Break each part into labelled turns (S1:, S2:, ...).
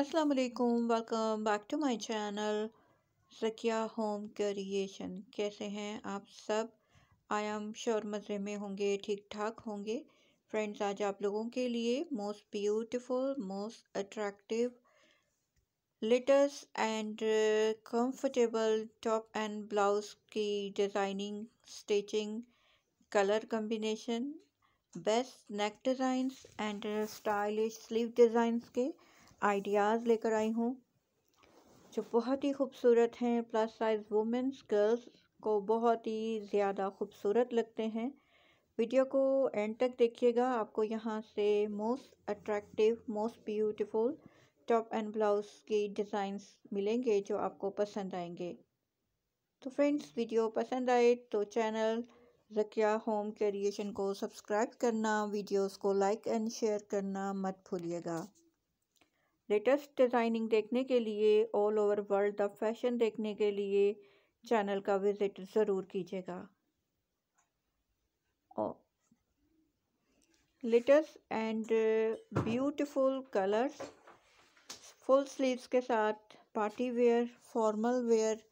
S1: असलकुम welcome back to my channel Zakia Home Creation कैसे हैं आप सब आई एम श्योर मज़े में होंगे ठीक ठाक होंगे फ्रेंड्स आज आप लोगों के लिए most beautiful most attractive latest and comfortable top and blouse की designing stitching colour combination best neck designs and stylish sleeve designs के आइडियाज़ लेकर आई हूँ जो बहुत ही खूबसूरत हैं प्लस साइज़ वुमेंस गर्ल्स को बहुत ही ज़्यादा खूबसूरत लगते हैं वीडियो को एंड तक देखिएगा आपको यहाँ से most attractive most beautiful top and blouse की डिज़ाइंस मिलेंगे जो आपको पसंद आएंगे तो फ्रेंड्स वीडियो पसंद आए तो चैनल जकिया होम क्रिएशन को सब्सक्राइब करना वीडियोस को लाइक एंड शेयर करना मत भूलिएगा लेटेस्ट डिज़ाइनिंग देखने के लिए all over world the fashion देखने के लिए चैनल का विज़िट ज़रूर कीजिएगा latest and beautiful colours full sleeves के साथ party wear formal wear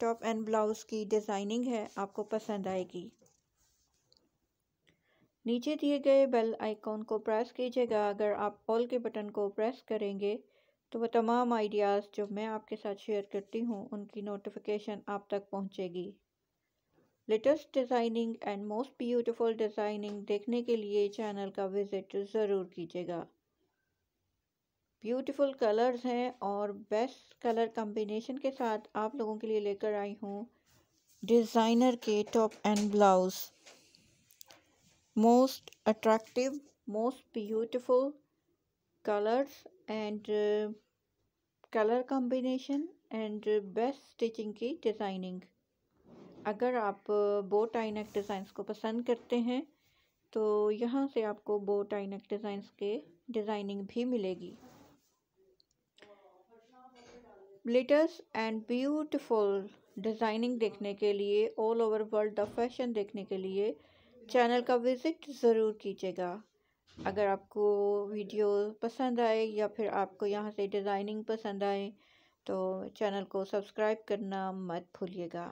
S1: top and blouse की डिज़ाइनिंग है आपको पसंद आएगी नीचे दिए गए बेल आइकॉन को प्रेस कीजिएगा अगर आप ऑल के बटन को प्रेस करेंगे तो वह तमाम आइडियाज़ जो मैं आपके साथ शेयर करती हूँ उनकी नोटिफिकेशन आप तक पहुँचेगी latest designing and most beautiful designing देखने के लिए चैनल का विज़िट ज़रूर कीजिएगा ब्यूटीफुल कलर्स हैं और बेस्ट कलर कम्बिनेशन के साथ आप लोगों के लिए लेकर आई हूँ डिज़ाइनर के top and blouse most attractive most beautiful colors and uh, color combination and uh, best stitching की designing अगर आप बो टाइनक डिज़ाइंस को पसंद करते हैं तो यहाँ से आपको बो टाइनक डिज़ाइंस के डिज़ाइनिंग भी मिलेगी लेटेस्ट एंड ब्यूटिफुल डिज़ाइनिंग देखने के लिए all over world the fashion देखने के लिए चैनल का विज़िट ज़रूर कीजिएगा अगर आपको वीडियो पसंद आए या फिर आपको यहाँ से डिज़ाइनिंग पसंद आए तो चैनल को सब्सक्राइब करना मत भूलिएगा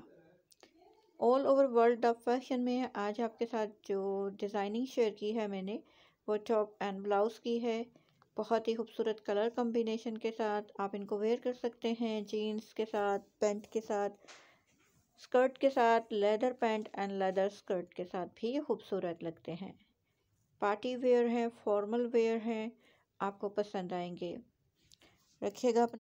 S1: all over world of fashion में आज आपके साथ जो डिज़ाइनिंग शेयर की है मैंने वो टॉप एंड ब्लाउज़ की है बहुत ही खूबसूरत कलर कम्बिनेशन के साथ आप इनको वेयर कर सकते हैं जीन्स के साथ पेंट के साथ स्कर्ट के साथ leather pant and leather skirt के साथ भी ये खूबसूरत लगते हैं पार्टी वेयर हैं फॉर्मल वेयर हैं आपको पसंद आएंगे रखिएगा